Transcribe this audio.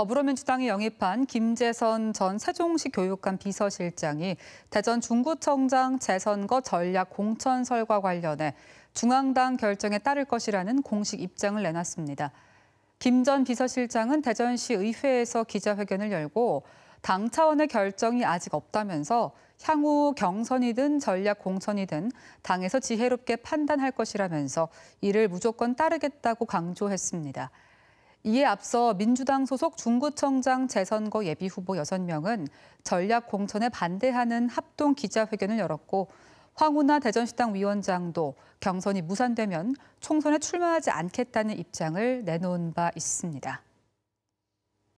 더불어민주당이 영입한 김재선 전 세종시 교육감 비서실장이 대전 중구청장 재선거 전략 공천설과 관련해 중앙당 결정에 따를 것이라는 공식 입장을 내놨습니다. 김 전 비서실장은 대전시 의회에서 기자회견을 열고 당 차원의 결정이 아직 없다면서 향후 경선이든 전략 공천이든 당에서 지혜롭게 판단할 것이라면서 이를 무조건 따르겠다고 강조했습니다. 이에 앞서 민주당 소속 중구청장 재선거 예비후보 6명은 전략 공천에 반대하는 합동 기자회견을 열었고 황운하 대전시당 위원장도 경선이 무산되면 총선에 출마하지 않겠다는 입장을 내놓은 바 있습니다.